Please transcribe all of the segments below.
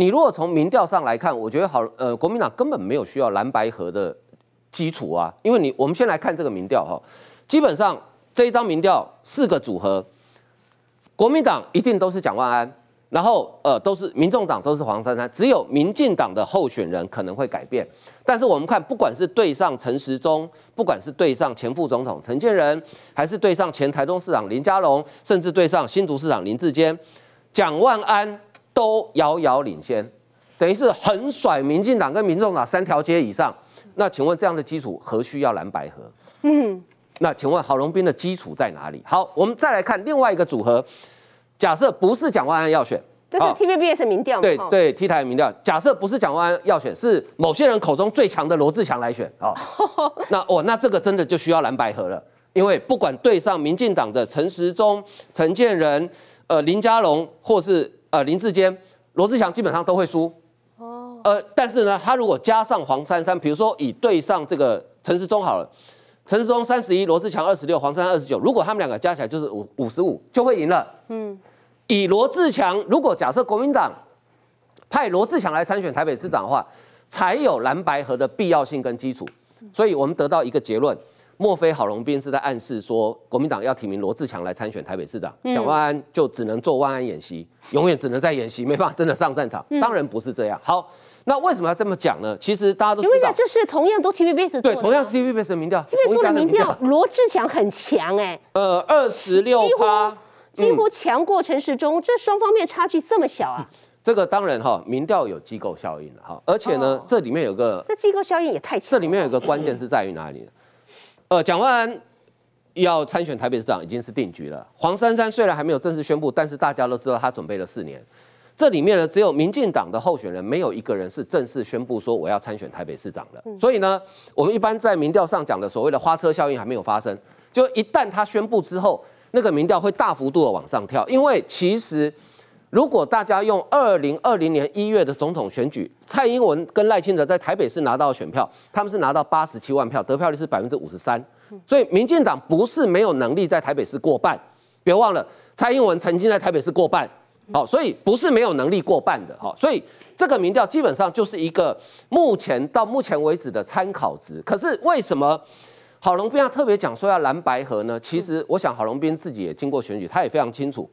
你如果从民调上来看，我觉得好，呃，国民党根本没有需要蓝白河的基础啊，因为你我们先来看这个民调哈，基本上这一张民调四个组合，国民党一定都是蒋万安，然后呃都是民众党都是黄珊珊，只有民进党的候选人可能会改变，但是我们看不管是对上陈时中，不管是对上前副总统陈建仁，还是对上前台中市长林佳龙，甚至对上新竹市长林志坚，蒋万安。都遥遥领先，等于是横甩民进党跟民众党三条街以上。那请问这样的基础何需要蓝百合？嗯，那请问郝龙斌的基础在哪里？好，我们再来看另外一个组合。假设不是蒋万安要选，这是 TVBS 民调，对对，T 台民调。假设不是蒋万安要选，是某些人口中最强的罗志强来选。哦，那哦，那这个真的就需要蓝百合了，因为不管对上民进党的陈时中、陈建仁、呃林佳龙，或是呃，林志坚、罗志祥基本上都会输，哦，呃，但是呢，他如果加上黄珊珊，比如说以对上这个陈时中好了，陈时中三十一，罗志祥二十六，黄珊珊二十九，如果他们两个加起来就是五五十五，就会赢了。嗯，以罗志祥，如果假设国民党派罗志祥来参选台北市长的话，才有蓝白河的必要性跟基础，所以我们得到一个结论。莫非郝龙斌是在暗示说国民党要提名罗志强来参选台北市长？蒋万安就只能做万安演习，永远只能在演习，没办法真的上战场。当然不是这样。好，那为什么要这么讲呢？其实大家都请问一下，这是同样都 T v b S 对，同样是 T v b S 的民调，t v 同样的民调，罗志强很强哎。呃，二十六八，几乎强过陈市中，这双方面差距这么小啊？这个当然哈，民调有机构效应了哈，而且呢，这里面有个这机构效应也太强，这里面有个关键是在于哪里呃，蒋万安要参选台北市长已经是定局了。黄珊珊虽然还没有正式宣布，但是大家都知道他准备了四年。这里面呢，只有民进党的候选人没有一个人是正式宣布说我要参选台北市长的。所以呢，我们一般在民调上讲的所谓的花车效应还没有发生。就一旦他宣布之后，那个民调会大幅度的往上跳，因为其实。如果大家用二零二零年一月的总统选举，蔡英文跟赖清德在台北市拿到选票，他们是拿到八十七万票，得票率是百分之五十三，所以民进党不是没有能力在台北市过半。别忘了，蔡英文曾经在台北市过半，好，所以不是没有能力过半的。好，所以这个民调基本上就是一个目前到目前为止的参考值。可是为什么郝龙斌要特别讲说要蓝白合呢？其实我想郝龙斌自己也经过选举，他也非常清楚。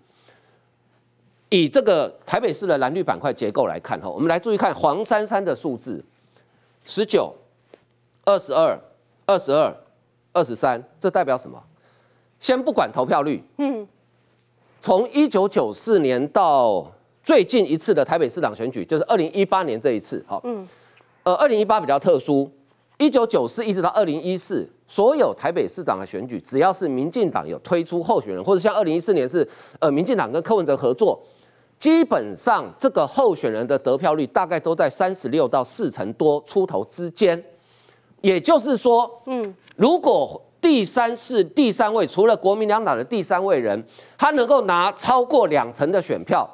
以这个台北市的蓝绿板块结构来看，哈，我们来注意看黄珊珊的数字：十九、二十二、二十二、二十三，这代表什么？先不管投票率，嗯，从一九九四年到最近一次的台北市长选举，就是二零一八年这一次，哈，嗯，呃，二零一八比较特殊，一九九四一直到二零一四，所有台北市长的选举，只要是民进党有推出候选人，或者像二零一四年是呃，民进党跟柯文哲合作。基本上，这个候选人的得票率大概都在三十六到四成多出头之间。也就是说，嗯，如果第三是第三位，除了国民两党的第三位人，他能够拿超过两成的选票。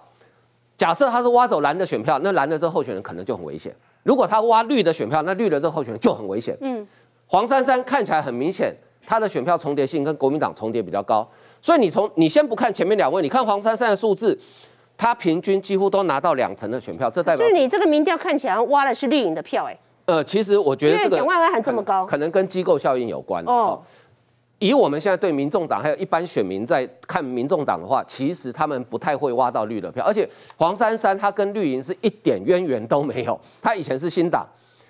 假设他是挖走蓝的选票，那蓝的这候选人可能就很危险。如果他挖绿的选票，那绿的这候选人就很危险。嗯，黄珊珊看起来很明显，他的选票重叠性跟国民党重叠比较高，所以你从你先不看前面两位，你看黄珊珊的数字。他平均几乎都拿到两成的选票，这代表是你这个民调看起来挖的是绿营的票哎。呃，其实我觉得，因个蒋万安还这么高，可能跟机构效应有关。哦，以我们现在对民众党还有一般选民在看民众党的话，其实他们不太会挖到绿的票。而且黄珊珊她跟绿营是一点渊源都没有，他以前是新党，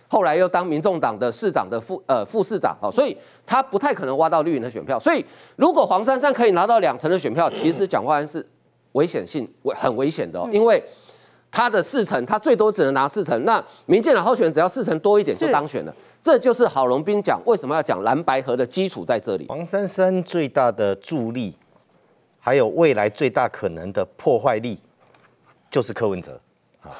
后来又当民众党的市长的副呃副市长哦，所以他不太可能挖到绿营的选票。所以如果黄珊珊可以拿到两成的选票，其实蒋万安是。危险性危很危险的，因为他的四成，他最多只能拿四成。那民进党候选人只要四成多一点就当选了，这就是郝龙斌讲为什么要讲蓝白河的基础在这里。黄珊珊最大的助力，还有未来最大可能的破坏力，就是柯文哲啊。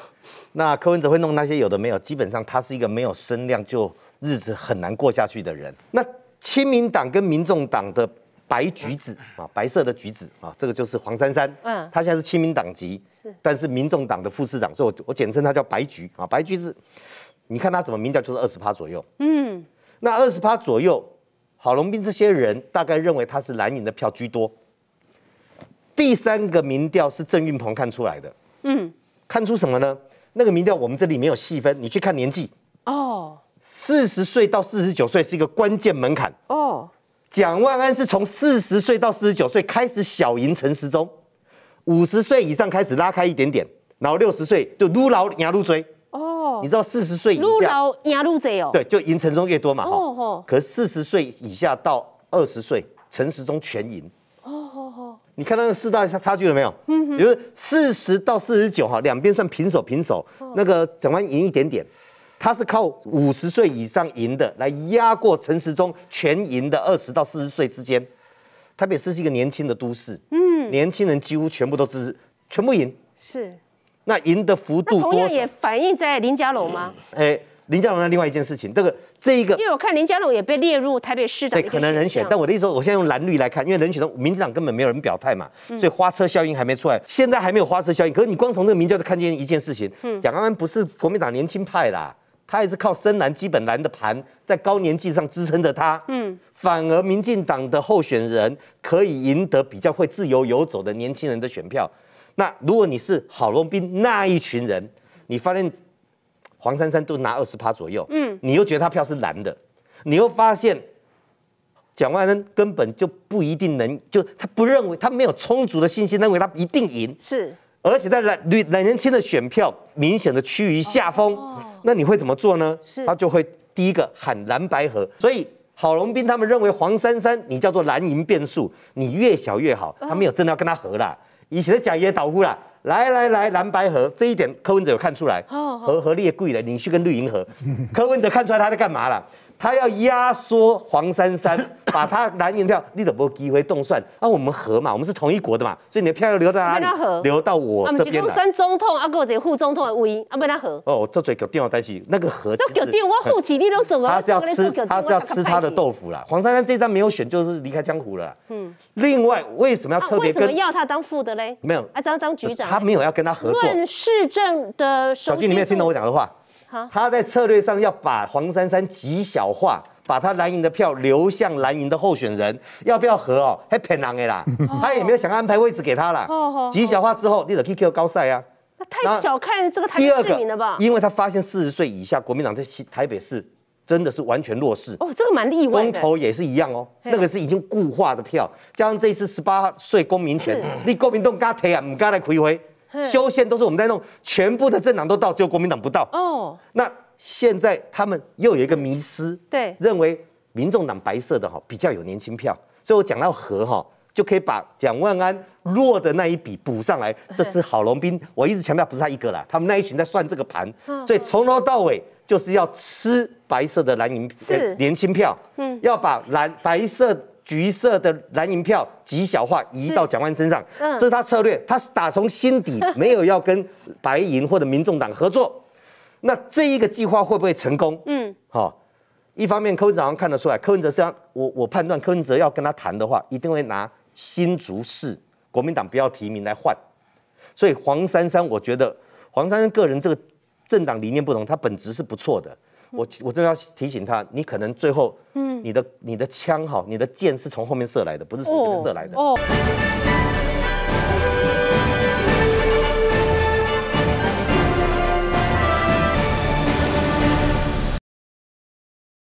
那柯文哲会弄那些有的没有，基本上他是一个没有声量就日子很难过下去的人。那亲民党跟民众党的。白橘子啊，白色的橘子啊，这个就是黄珊珊。嗯，他现在是亲民党籍，是，但是民众党的副市长，所以我我简称他叫白橘啊。白橘子，你看他怎么民调就是二十趴左右。嗯，那二十趴左右，郝龙斌这些人大概认为他是蓝营的票居多。第三个民调是郑运鹏看出来的。嗯，看出什么呢？那个民调我们这里没有细分，你去看年纪。哦。四十岁到四十九岁是一个关键门槛。哦。蒋万安是从四十岁到四十九岁开始小赢陈时中，五十岁以上开始拉开一点点，然后六十岁就撸牢牙撸嘴。哦。你知道四十岁以下撸老牙撸哦？对，就赢陈中越多嘛。哦哦。可是四十岁以下到二十岁陈时中全赢。哦你看那个四大差差距了没有？嗯哼。就是四十到四十九哈，两边算平手平手，那个蒋万安赢一点点。他是靠五十岁以上赢的来压过陈时中全赢的二十到四十岁之间，台北市是一个年轻的都市，嗯，年轻人几乎全部都支持，全部赢，是。那赢的幅度多？同样也反映在林家龙吗？哎，林家龙的另外一件事情，这个这一个，因为我看林家龙也被列入台北市长可能人选，但我的意思说，我现在用蓝绿来看，因为人选的民进党根本没有人表态嘛，所以花车效应还没出来，现在还没有花车效应，可是你光从这个民调就看见一件事情，蒋安安不是国民党年轻派啦。他也是靠深蓝、基本蓝的盘在高年纪上支撑着他，嗯，反而民进党的候选人可以赢得比较会自由游走的年轻人的选票。那如果你是郝龙斌那一群人，你发现黄珊珊都拿二十趴左右，嗯，你又觉得他票是蓝的，你又发现蒋万安根本就不一定能，就他不认为他没有充足的信心，认为他一定赢，是。而且在蓝绿蓝年轻的选票明显的趋于下风，那你会怎么做呢？是，他就会第一个喊蓝白合。所以郝龙斌他们认为黄珊珊你叫做蓝银变数，你越小越好，他没有真的要跟他合啦，以前的假也倒呼啦，来来来蓝白合这一点柯文哲有看出来，和和列贵了，你去跟绿银合。柯文哲看出来他在干嘛了？他要压缩黄珊珊，把他蓝营票你怎么不会动算？那我们和嘛？我们是同一国的嘛？所以你的票要留在哪里？留到我这边。不是当选总统啊，跟我个副总统的位啊，不跟他合。哦，这嘴够刁，但是那个合。够电话户籍你都总要。他是要吃，他是要吃他的豆腐啦。黄珊珊这张没有选，就是离开江湖了。嗯。另外，为什么要特别跟？么要他当副的嘞？没有，他要当局长。他没有要跟他合作。市政的，小弟，你没有听懂我讲的话。他在策略上要把黄珊珊极小化，把他蓝营的票流向蓝营的候选人，要不要和哦还骗人的啦，他也没有想安排位置给他啦。极小化之后，你得去救高赛啊。那太小看这个台北市民了吧？因为他发现四十岁以下国民党在西台北市真的是完全弱势。哦，这个蛮厉害。公投也是一样哦，那个是已经固化的票，加上这次十八岁公民权，你国民党敢提啊？唔敢来开会。修宪都是我们在弄，全部的政党都到，只有国民党不到。哦，那现在他们又有一个迷失，对，认为民众党白色的哈比较有年轻票，所以我讲到和哈就可以把蒋万安弱的那一笔补上来。这是郝龙斌，我一直强调不是他一个啦，他们那一群在算这个盘，所以从头到尾就是要吃白色的蓝银年年轻票，嗯，要把蓝白色。橘色的蓝银票极小化移到蒋万身上，这是他策略。他是打从心底没有要跟白银或者民众党合作。那这一个计划会不会成功？嗯，好。一方面柯文哲看得出来，柯文哲实际上我我判断柯文哲要跟他谈的话，一定会拿新竹市国民党不要提名来换。所以黄珊珊，我觉得黄珊珊个人这个政党理念不同，他本质是不错的。我我真的要提醒他，你可能最后。你的你的枪哈，你的箭是从后面射来的，不是从前面射来的。